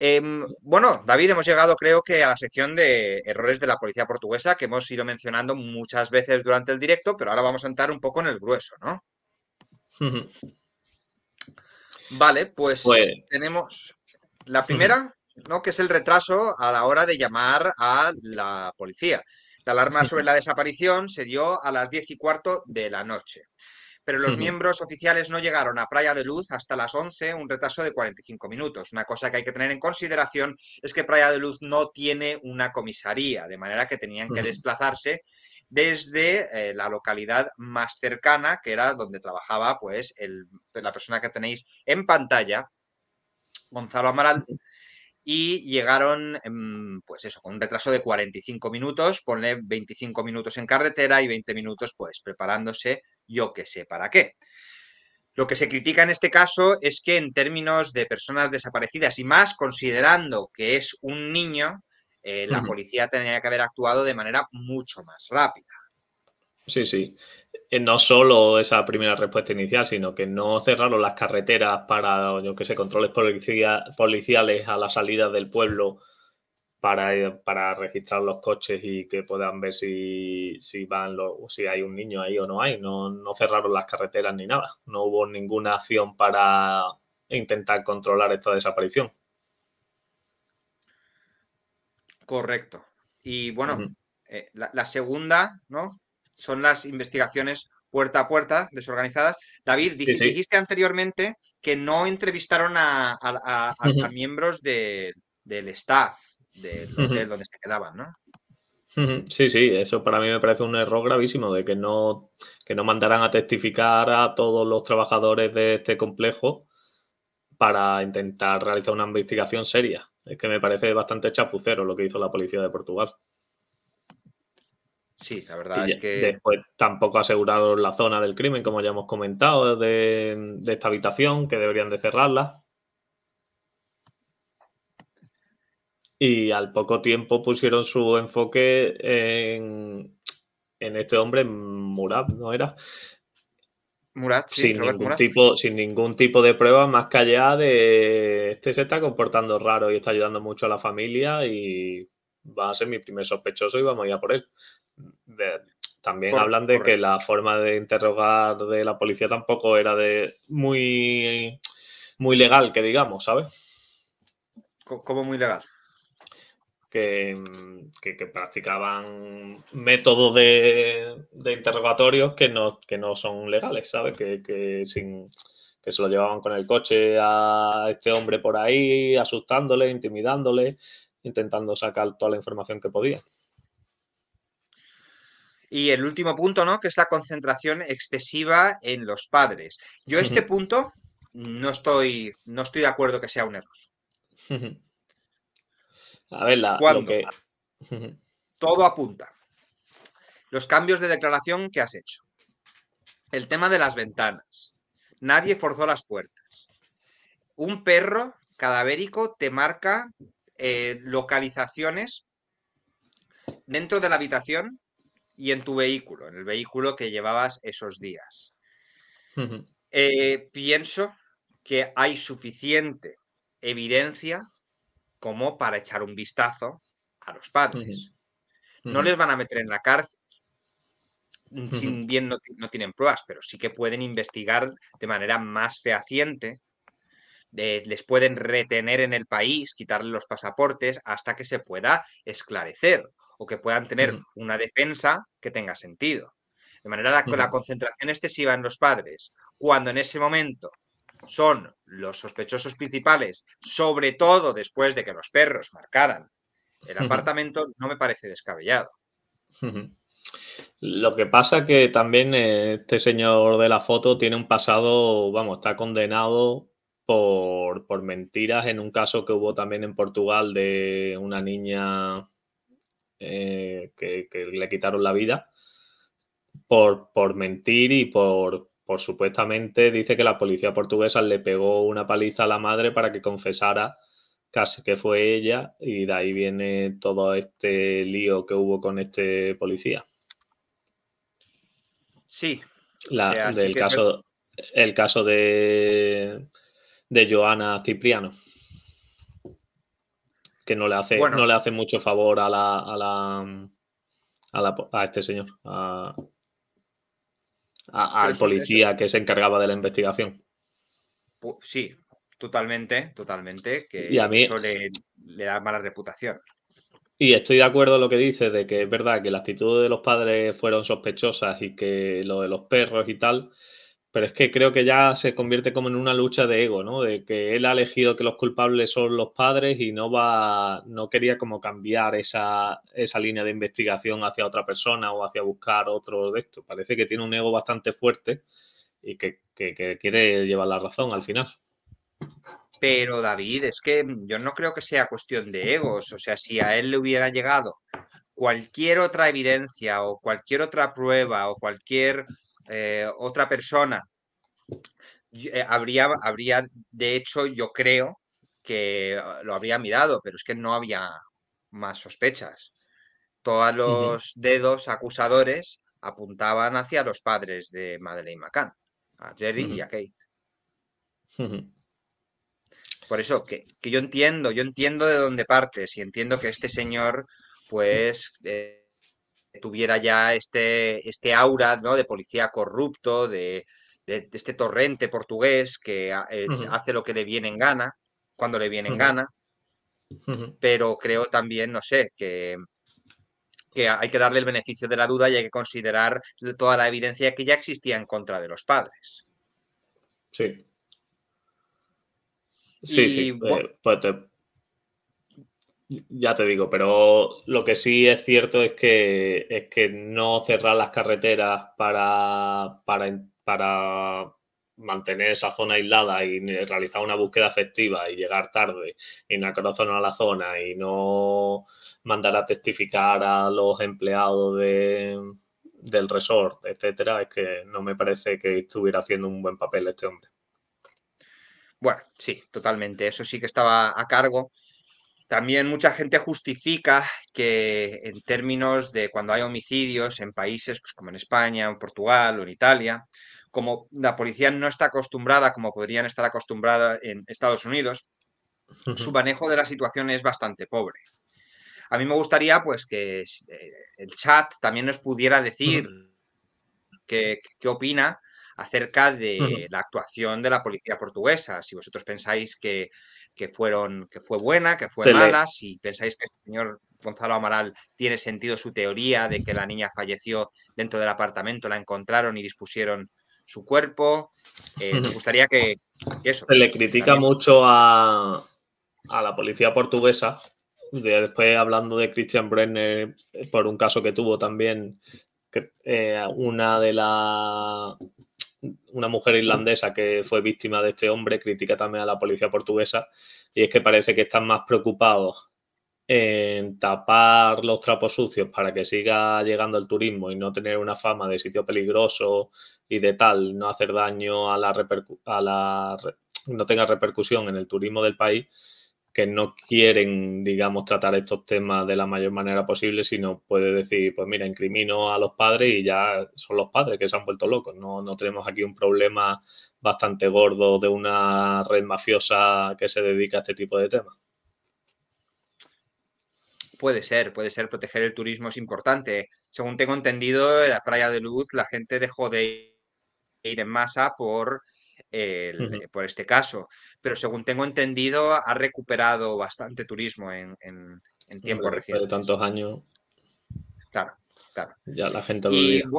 Em, bueno, David, hemos llegado creo que a la sección de errores de la policía portuguesa que hemos ido mencionando muchas veces durante el directo, pero ahora vamos a entrar un poco en el grueso, ¿no? vale, pues, pues, tenemos la primera, ¿no? Que es el retraso a la hora de llamar a la policía. La alarma sobre la desaparición se dio a las diez y cuarto de la noche pero los miembros oficiales no llegaron a Playa de Luz hasta las 11, un retraso de 45 minutos. Una cosa que hay que tener en consideración es que Playa de Luz no tiene una comisaría, de manera que tenían que desplazarse desde eh, la localidad más cercana, que era donde trabajaba pues el, la persona que tenéis en pantalla, Gonzalo Amaral y llegaron, em, pues eso, con un retraso de 45 minutos, ponle 25 minutos en carretera y 20 minutos, pues, preparándose yo qué sé para qué. Lo que se critica en este caso es que en términos de personas desaparecidas y más considerando que es un niño, eh, la policía tenía que haber actuado de manera mucho más rápida. Sí, sí. Eh, no solo esa primera respuesta inicial, sino que no cerraron las carreteras para, yo que sé, controles policiales a la salida del pueblo para, registrar los coches y que puedan ver si, si van los, si hay un niño ahí o no hay. No, no cerraron las carreteras ni nada. No hubo ninguna acción para intentar controlar esta desaparición. Correcto. Y bueno, eh, la, segunda, ¿no? Son las investigaciones puerta a puerta, desorganizadas. David, dijiste anteriormente que no entrevistaron a, miembros del staff del donde se quedaban, ¿no? Sí, sí, eso para mí me parece un error gravísimo de que no, que mandaran a testificar a todos los trabajadores de este complejo para intentar realizar una investigación seria. Es que me parece bastante chapucero lo que hizo la policía de Portugal. Sí, la verdad es que. Después tampoco aseguraron la zona del crimen, como ya hemos comentado, de, de esta habitación, que deberían de cerrarla. Y al poco tiempo pusieron su enfoque en, este hombre, Murat, ¿no era? Murat, sí, sin ningún Tipo, sin ningún tipo de prueba más que allá de este se está comportando raro y está ayudando mucho a la familia y va a ser mi primer sospechoso y vamos a por él. también hablan de que la forma de interrogar de la policía tampoco era de muy, muy legal, que digamos, ¿sabes? ¿Cómo muy legal? que, practicaban métodos de, interrogatorios que no, que no son legales, ¿sabes? Que, sin, que se lo llevaban con el coche a este hombre por ahí, asustándole, intimidándole, intentando sacar toda la información que podía. Y el último punto, ¿no? Que es la concentración excesiva en los padres. Yo este punto no estoy, no estoy de acuerdo que sea un error. A ver, la, Todo apunta. Los cambios de declaración que has hecho. El tema de las ventanas. Nadie forzó las puertas. Un perro cadavérico te marca eh, localizaciones dentro de la habitación y en tu vehículo, en el vehículo que llevabas esos días. Eh, pienso que hay suficiente evidencia como para echar un vistazo a los padres. No les van a meter en la cárcel. Sin bien no, tienen pruebas, pero sí que pueden investigar de manera más fehaciente. Eh, les pueden retener en el país, quitarle los pasaportes hasta que se pueda esclarecer o que puedan tener una defensa que tenga sentido. De manera que la, la concentración excesiva en los padres, cuando en ese momento son los sospechosos principales, sobre todo después de que los perros marcaran el apartamento, no me parece descabellado. Lo que pasa que también eh, este señor de la foto tiene un pasado, vamos, está condenado por, mentiras en un caso que hubo también en Portugal de una niña eh, que, que, le quitaron la vida por, por mentir y por, por supuestamente dice que la policía portuguesa le pegó una paliza a la madre para que confesara casi que fue ella y de ahí viene todo este lío que hubo con este policía. Sí. del El caso de, de Joana Cipriano. Que no le hace, no le hace mucho favor a a a, a este señor, a, al policía que se encargaba de la investigación. sí, totalmente, totalmente, que a mí, eso le, da mala reputación. Y estoy de acuerdo en lo que dice de que es verdad que la actitud de los padres fueron sospechosas y que lo de los perros y tal, pero es que creo que ya se convierte como en una lucha de ego, ¿no? De que él ha elegido que los culpables son los padres y no va, no quería como cambiar esa, esa línea de investigación hacia otra persona o hacia buscar otro de esto. Parece que tiene un ego bastante fuerte y que, que, que quiere llevar la razón al final. Pero David, es que yo no creo que sea cuestión de egos. O sea, si a él le hubiera llegado cualquier otra evidencia o cualquier otra prueba o cualquier eh, otra persona, eh, habría, habría, de hecho, yo creo que ah, lo habría mirado, pero es que no había más sospechas. Todos los dedos acusadores apuntaban hacia los padres de Madeleine McCann, a Jerry y a Kate. Por eso, que, yo entiendo, yo entiendo de dónde partes y entiendo que este señor, pues, eh, tuviera ya este, este aura de policía corrupto, de, este torrente portugués que eh, hace lo que le viene en gana, cuando le viene en gana. Pero creo también, no sé, que, que hay que darle el beneficio de la duda y hay que considerar toda la evidencia que ya existía en contra de los padres. Sí. Sí, sí. Bueno, eh, ya te digo, pero lo que sí es cierto es que, es que no cerrar las carreteras para, mantener esa zona aislada y realizar una búsqueda efectiva y llegar tarde y no corazón a la zona y no mandar a testificar a los empleados de, del resort, etcétera, es que no me parece que estuviera haciendo un buen papel este hombre. Bueno, sí, totalmente. Eso sí que estaba a cargo también mucha gente justifica que en términos de cuando hay homicidios en países pues, como en España, en Portugal o en Italia, como la policía no está acostumbrada, como podrían estar acostumbrada en Estados Unidos, su manejo de la situación es bastante pobre. A mí me gustaría pues que eh, el chat también nos pudiera decir qué opina acerca de la actuación de la policía portuguesa. Si vosotros pensáis que, fueron, que fue buena, que fue mala, si pensáis que el este señor Gonzalo Amaral tiene sentido su teoría de que la niña falleció dentro del apartamento, la encontraron y dispusieron su cuerpo. me eh, gustaría que, eso. Se le critica mucho a, la policía portuguesa después hablando de Christian Brenner eh, por un caso que tuvo también eh, una de las una mujer irlandesa que fue víctima de este hombre, critica también a la policía portuguesa, y es que parece que están más preocupados en tapar los trapos sucios para que siga llegando el turismo y no tener una fama de sitio peligroso y de tal, no hacer daño a la, no tenga repercusión en el turismo del país, que no quieren, digamos, tratar estos temas de la mayor manera posible, sino puede decir, pues mira, incrimino a los padres y ya son los padres que se han vuelto locos. No, no tenemos aquí un problema bastante gordo de una red mafiosa que se dedica a este tipo de temas. Puede ser, puede ser, proteger el turismo es importante. Según tengo entendido, en la Playa de Luz la gente dejó de ir en masa por eh, por este caso. Pero según tengo entendido, ha recuperado bastante turismo en, en, en tiempo reciente. De tantos años. Claro, claro. Ya la gente lo